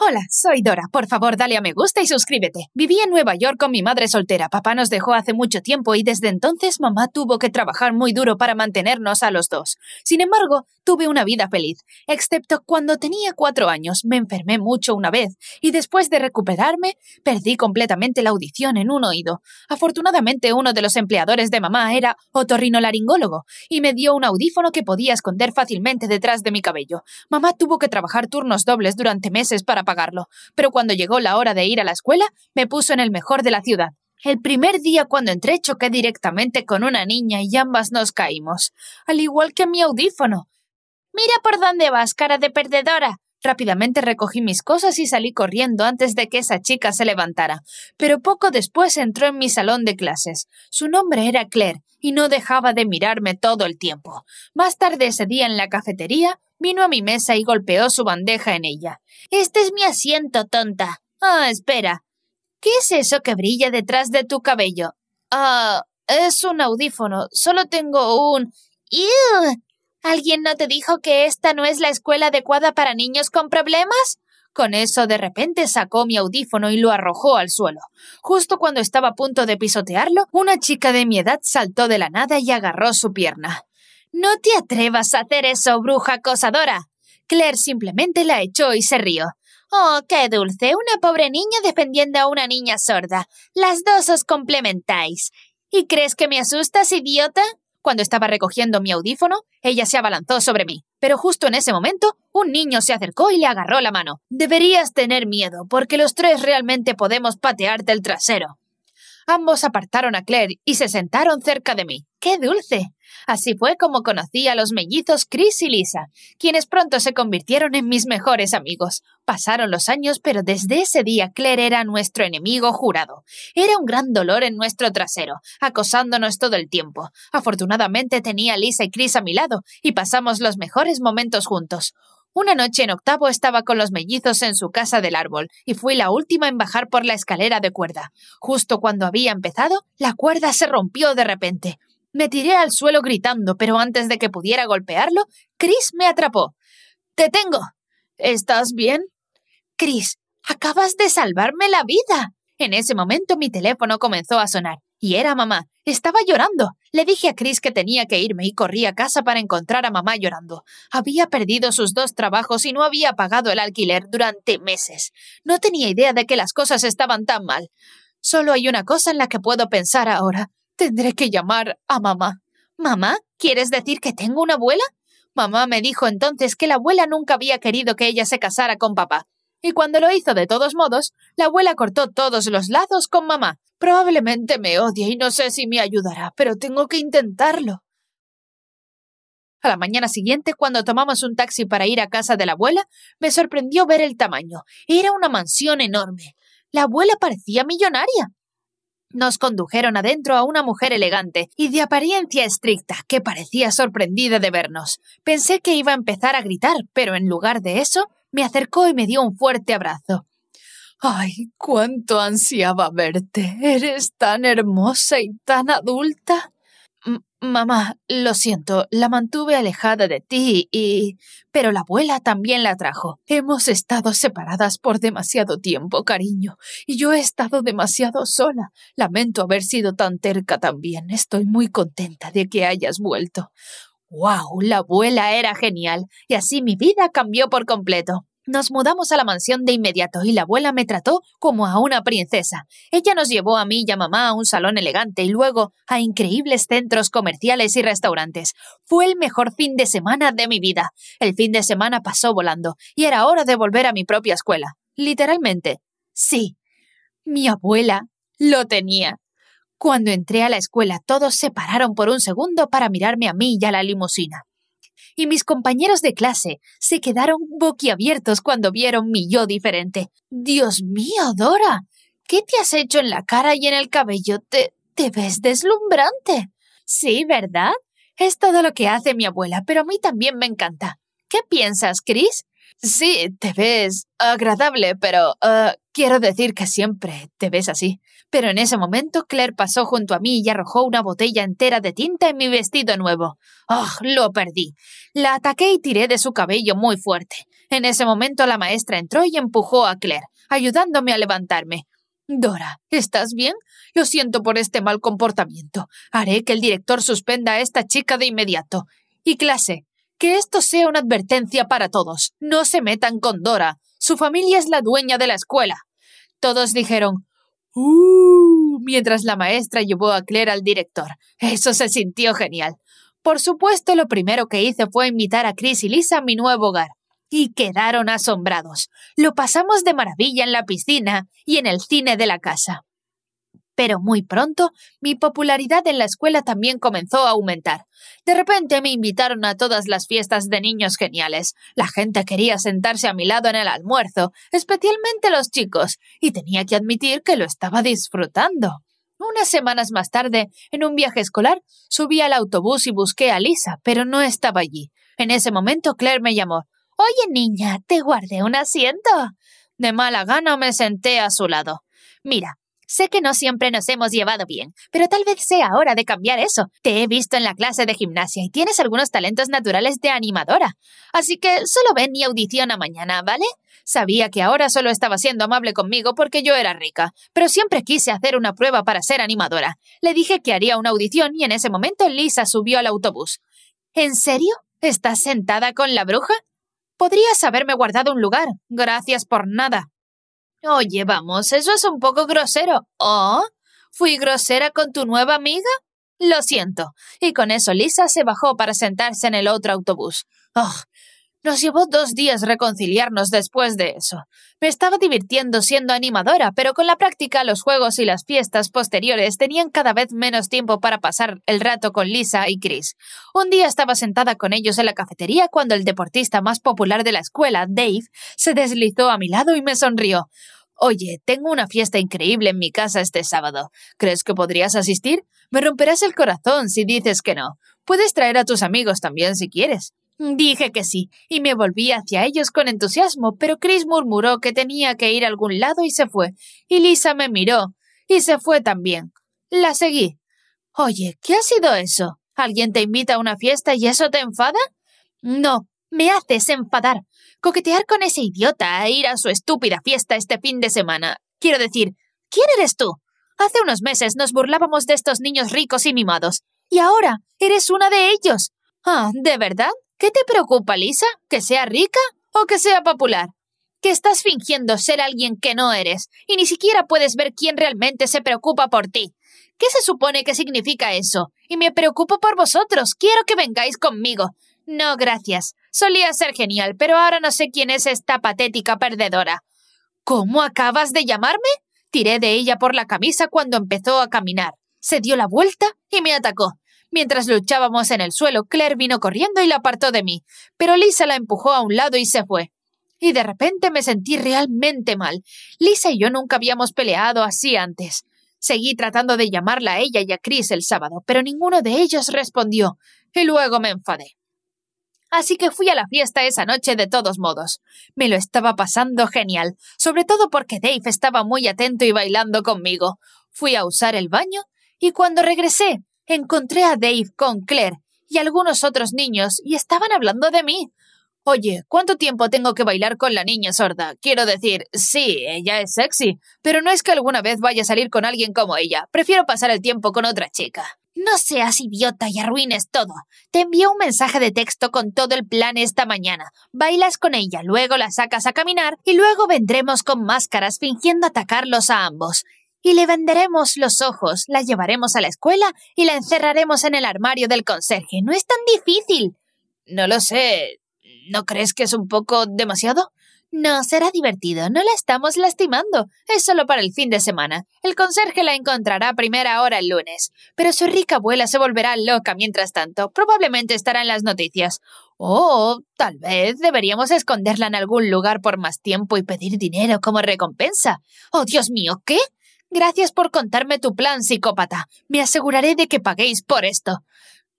Hola, soy Dora. Por favor, dale a me gusta y suscríbete. Viví en Nueva York con mi madre soltera. Papá nos dejó hace mucho tiempo y desde entonces mamá tuvo que trabajar muy duro para mantenernos a los dos. Sin embargo, tuve una vida feliz, excepto cuando tenía cuatro años. Me enfermé mucho una vez y después de recuperarme, perdí completamente la audición en un oído. Afortunadamente, uno de los empleadores de mamá era otorrinolaringólogo y me dio un audífono que podía esconder fácilmente detrás de mi cabello. Mamá tuvo que trabajar turnos dobles durante meses para pagarlo, pero cuando llegó la hora de ir a la escuela, me puso en el mejor de la ciudad. El primer día cuando entré choqué directamente con una niña y ambas nos caímos, al igual que mi audífono. Mira por dónde vas, cara de perdedora, Rápidamente recogí mis cosas y salí corriendo antes de que esa chica se levantara, pero poco después entró en mi salón de clases. Su nombre era Claire y no dejaba de mirarme todo el tiempo. Más tarde ese día en la cafetería, vino a mi mesa y golpeó su bandeja en ella. Este es mi asiento, tonta. Ah, espera. ¿Qué es eso que brilla detrás de tu cabello? Ah, es un audífono. Solo tengo un. ¿Alguien no te dijo que esta no es la escuela adecuada para niños con problemas? Con eso de repente sacó mi audífono y lo arrojó al suelo. Justo cuando estaba a punto de pisotearlo, una chica de mi edad saltó de la nada y agarró su pierna. No te atrevas a hacer eso, bruja acosadora. Claire simplemente la echó y se rió. Oh, qué dulce, una pobre niña defendiendo a una niña sorda. Las dos os complementáis. ¿Y crees que me asustas, idiota? Cuando estaba recogiendo mi audífono, ella se abalanzó sobre mí. Pero justo en ese momento, un niño se acercó y le agarró la mano. Deberías tener miedo, porque los tres realmente podemos patearte el trasero. Ambos apartaron a Claire y se sentaron cerca de mí. ¡Qué dulce! Así fue como conocí a los mellizos Chris y Lisa, quienes pronto se convirtieron en mis mejores amigos. Pasaron los años, pero desde ese día Claire era nuestro enemigo jurado. Era un gran dolor en nuestro trasero, acosándonos todo el tiempo. Afortunadamente tenía a Lisa y Chris a mi lado, y pasamos los mejores momentos juntos. Una noche en octavo estaba con los mellizos en su casa del árbol y fui la última en bajar por la escalera de cuerda. Justo cuando había empezado, la cuerda se rompió de repente. Me tiré al suelo gritando, pero antes de que pudiera golpearlo, Chris me atrapó. Te tengo. ¿Estás bien? Chris, acabas de salvarme la vida. En ese momento mi teléfono comenzó a sonar, y era mamá, estaba llorando. Le dije a Chris que tenía que irme y corrí a casa para encontrar a mamá llorando. Había perdido sus dos trabajos y no había pagado el alquiler durante meses. No tenía idea de que las cosas estaban tan mal. Solo hay una cosa en la que puedo pensar ahora. Tendré que llamar a mamá. ¿Mamá? ¿Quieres decir que tengo una abuela? Mamá me dijo entonces que la abuela nunca había querido que ella se casara con papá. Y cuando lo hizo de todos modos, la abuela cortó todos los lazos con mamá, Probablemente me odie y no sé si me ayudará, pero tengo que intentarlo. A la mañana siguiente, cuando tomamos un taxi para ir a casa de la abuela, me sorprendió ver el tamaño. Era una mansión enorme. La abuela parecía millonaria. Nos condujeron adentro a una mujer elegante y de apariencia estricta, que parecía sorprendida de vernos. Pensé que iba a empezar a gritar, pero en lugar de eso, me acercó y me dio un fuerte abrazo. Ay, cuánto ansiaba verte. Eres tan hermosa y tan adulta. mamá, lo siento, la mantuve alejada de ti y... Pero la abuela también la trajo. Hemos estado separadas por demasiado tiempo, cariño, y yo he estado demasiado sola. Lamento haber sido tan terca también. Estoy muy contenta de que hayas vuelto. ¡Wow! La abuela era genial, y así mi vida cambió por completo. Nos mudamos a la mansión de inmediato y la abuela me trató como a una princesa. Ella nos llevó a mí y a mamá a un salón elegante y luego a increíbles centros comerciales y restaurantes. Fue el mejor fin de semana de mi vida. El fin de semana pasó volando y era hora de volver a mi propia escuela. Literalmente. Sí. Mi abuela lo tenía. Cuando entré a la escuela todos se pararon por un segundo para mirarme a mí y a la limusina y mis compañeros de clase se quedaron boquiabiertos cuando vieron mi yo diferente. Dios mío, Dora, ¿qué te has hecho en la cara y en el cabello? Te, ves deslumbrante. Sí, ¿verdad? Es todo lo que hace mi abuela, pero a mí también me encanta. ¿Qué piensas, Chris? Sí, te ves agradable, pero ah, quiero decir que siempre te ves así. Pero en ese momento Claire pasó junto a mí y arrojó una botella entera de tinta en mi vestido nuevo. ¡Oh! Lo perdí. La ataqué y tiré de su cabello muy fuerte. En ese momento la maestra entró y empujó a Claire, ayudándome a levantarme. Dora, ¿estás bien? Lo siento por este mal comportamiento. Haré que el director suspenda a esta chica de inmediato. Y clase, que esto sea una advertencia para todos. No se metan con Dora. Su familia es la dueña de la escuela. Todos dijeron, Uh, mientras la maestra llevó a Claire al director. Eso se sintió genial. Por supuesto, lo primero que hice fue invitar a Chris y Lisa a mi nuevo hogar. Y quedaron asombrados. Lo pasamos de maravilla en la piscina y en el cine de la casa. Pero muy pronto, mi popularidad en la escuela también comenzó a aumentar. De repente me invitaron a todas las fiestas de niños geniales. La gente quería sentarse a mi lado en el almuerzo, especialmente los chicos, y tenía que admitir que lo estaba disfrutando. Unas semanas más tarde, en un viaje escolar, subí al autobús y busqué a Lisa, pero no estaba allí. En ese momento Claire me llamó. Oye, niña, te guardé un asiento. De mala gana me senté a su lado. Mira, Sé que no siempre nos hemos llevado bien, pero tal vez sea hora de cambiar eso. Te he visto en la clase de gimnasia y tienes algunos talentos naturales de animadora. Así que solo ven y audiciona mañana, ¿vale? Sabía que ahora solo estaba siendo amable conmigo porque yo era rica, pero siempre quise hacer una prueba para ser animadora. Le dije que haría una audición y en ese momento Lisa subió al autobús. ¿En serio? ¿Estás sentada con la bruja? Podrías haberme guardado un lugar. Gracias por nada. Oye, vamos, eso es un poco grosero. ¿Oh? ¿Fui grosera con tu nueva amiga? Lo siento. Y con eso Lisa se bajó para sentarse en el otro autobús. Oh, nos llevó dos días reconciliarnos después de eso. Me estaba divirtiendo siendo animadora, pero con la práctica los juegos y las fiestas posteriores tenían cada vez menos tiempo para pasar el rato con Lisa y Chris. Un día estaba sentada con ellos en la cafetería cuando el deportista más popular de la escuela, Dave, se deslizó a mi lado y me sonrió. Oye, tengo una fiesta increíble en mi casa este sábado. ¿Crees que podrías asistir? Me romperás el corazón si dices que no. Puedes traer a tus amigos también si quieres. Dije que sí, y me volví hacia ellos con entusiasmo, pero Chris murmuró que tenía que ir a algún lado y se fue. Y Lisa me miró, y se fue también. La seguí. Oye, ¿qué ha sido eso? ¿Alguien te invita a una fiesta y eso te enfada? No, me haces enfadar. Coquetear con ese idiota e ir a su estúpida fiesta este fin de semana. Quiero decir, ¿quién eres tú? Hace unos meses nos burlábamos de estos niños ricos y mimados, y ahora eres una de ellos. Ah, ¿de verdad? ¿Qué te preocupa, Lisa? ¿Que sea rica o que sea popular? Que estás fingiendo ser alguien que no eres y ni siquiera puedes ver quién realmente se preocupa por ti. ¿Qué se supone que significa eso? Y me preocupo por vosotros. Quiero que vengáis conmigo. No, gracias. Solía ser genial, pero ahora no sé quién es esta patética perdedora. ¿Cómo acabas de llamarme? Tiré de ella por la camisa cuando empezó a caminar. Se dio la vuelta y me atacó. Mientras luchábamos en el suelo, Claire vino corriendo y la apartó de mí, pero Lisa la empujó a un lado y se fue. Y de repente me sentí realmente mal. Lisa y yo nunca habíamos peleado así antes. Seguí tratando de llamarla a ella y a Chris el sábado, pero ninguno de ellos respondió, y luego me enfadé. Así que fui a la fiesta esa noche de todos modos. Me lo estaba pasando genial, sobre todo porque Dave estaba muy atento y bailando conmigo. Fui a usar el baño y cuando regresé Encontré a Dave con Claire y algunos otros niños y estaban hablando de mí. Oye, ¿cuánto tiempo tengo que bailar con la niña sorda? Quiero decir, sí, ella es sexy, pero no es que alguna vez vaya a salir con alguien como ella. Prefiero pasar el tiempo con otra chica. No seas idiota y arruines todo. Te envío un mensaje de texto con todo el plan esta mañana. Bailas con ella, luego la sacas a caminar y luego vendremos con máscaras fingiendo atacarlos a ambos y le venderemos los ojos, la llevaremos a la escuela y la encerraremos en el armario del conserje. No es tan difícil. No lo sé. ¿No crees que es un poco demasiado? No, será divertido. No la estamos lastimando. Es solo para el fin de semana. El conserje la encontrará a primera hora el lunes. Pero su rica abuela se volverá loca mientras tanto. Probablemente estará en las noticias. Oh, tal vez deberíamos esconderla en algún lugar por más tiempo y pedir dinero como recompensa. Oh, Dios mío, ¿qué? Gracias por contarme tu plan, psicópata. Me aseguraré de que paguéis por esto.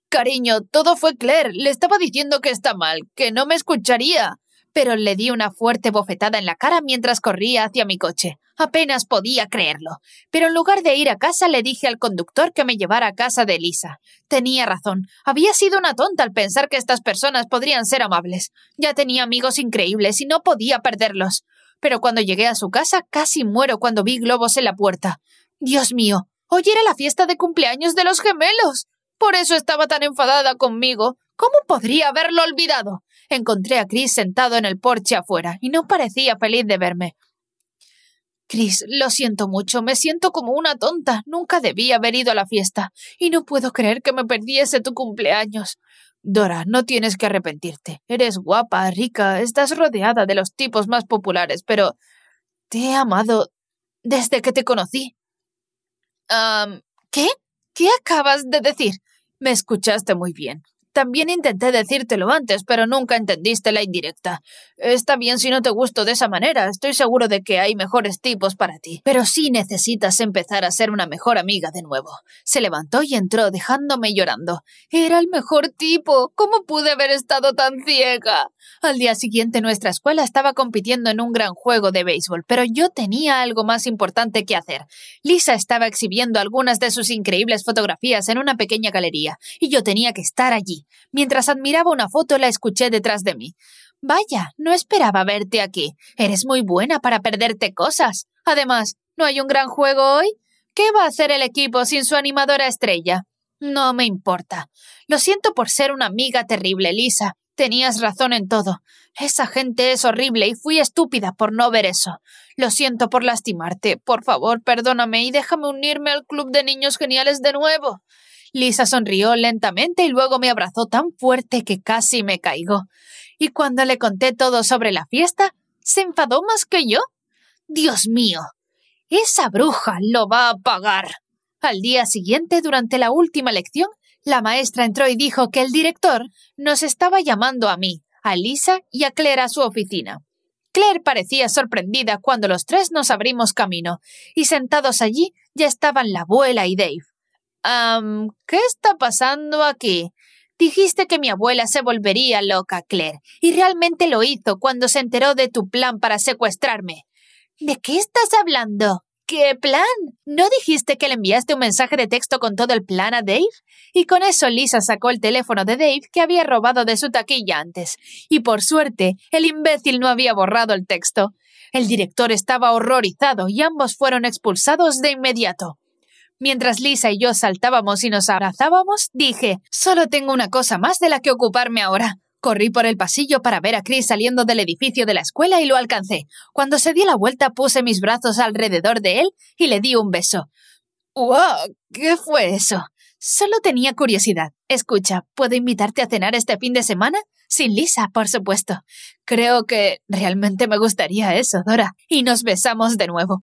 Cariño, todo fue Claire. Le estaba diciendo que está mal, que no me escucharía. Pero le di una fuerte bofetada en la cara mientras corría hacia mi coche. Apenas podía creerlo. Pero en lugar de ir a casa le dije al conductor que me llevara a casa de Lisa. Tenía razón. Había sido una tonta al pensar que estas personas podrían ser amables. Ya tenía amigos increíbles y no podía perderlos pero cuando llegué a su casa casi muero cuando vi globos en la puerta. Dios mío, hoy era la fiesta de cumpleaños de los gemelos. Por eso estaba tan enfadada conmigo. ¿Cómo podría haberlo olvidado? Encontré a Chris sentado en el porche afuera y no parecía feliz de verme. Chris, lo siento mucho, me siento como una tonta. Nunca debí haber ido a la fiesta y no puedo creer que me perdiese tu cumpleaños. Dora, no tienes que arrepentirte. Eres guapa, rica, estás rodeada de los tipos más populares, pero te he amado desde que te conocí. ¿Qué? ¿Qué acabas de decir? Me escuchaste muy bien. También intenté decírtelo antes, pero nunca entendiste la indirecta. Está bien si no te gusto de esa manera, estoy seguro de que hay mejores tipos para ti. Pero sí necesitas empezar a ser una mejor amiga de nuevo. Se levantó y entró, dejándome llorando. Era el mejor tipo. ¿Cómo pude haber estado tan ciega? Al día siguiente nuestra escuela estaba compitiendo en un gran juego de béisbol, pero yo tenía algo más importante que hacer. Lisa estaba exhibiendo algunas de sus increíbles fotografías en una pequeña galería, y yo tenía que estar allí. Mientras admiraba una foto la escuché detrás de mí. Vaya, no esperaba verte aquí. Eres muy buena para perderte cosas. Además, ¿no hay un gran juego hoy? ¿Qué va a hacer el equipo sin su animadora estrella? No me importa. Lo siento por ser una amiga terrible, Lisa. Tenías razón en todo. Esa gente es horrible y fui estúpida por no ver eso. Lo siento por lastimarte. Por favor, perdóname y déjame unirme al Club de Niños Geniales de nuevo. Lisa sonrió lentamente y luego me abrazó tan fuerte que casi me caigo. Y cuando le conté todo sobre la fiesta, se enfadó más que yo. Dios mío, esa bruja lo va a pagar. Al día siguiente, durante la última lección, la maestra entró y dijo que el director nos estaba llamando a mí, a Lisa y a Claire a su oficina. Claire parecía sorprendida cuando los tres nos abrimos camino, y sentados allí ya estaban la abuela y Dave. ¿Qué está pasando aquí? Dijiste que mi abuela se volvería loca, Claire, y realmente lo hizo cuando se enteró de tu plan para secuestrarme. ¿De qué estás hablando? ¿Qué plan? ¿No dijiste que le enviaste un mensaje de texto con todo el plan a Dave? Y con eso Lisa sacó el teléfono de Dave que había robado de su taquilla antes. Y por suerte, el imbécil no había borrado el texto. El director estaba horrorizado y ambos fueron expulsados de inmediato. Mientras Lisa y yo saltábamos y nos abrazábamos, dije, solo tengo una cosa más de la que ocuparme ahora. Corrí por el pasillo para ver a Chris saliendo del edificio de la escuela y lo alcancé. Cuando se dio la vuelta puse mis brazos alrededor de él y le di un beso. ¡Wow! ¿Qué fue eso? Solo tenía curiosidad. Escucha, ¿puedo invitarte a cenar este fin de semana? Sin Lisa, por supuesto. Creo que realmente me gustaría eso, Dora. Y nos besamos de nuevo.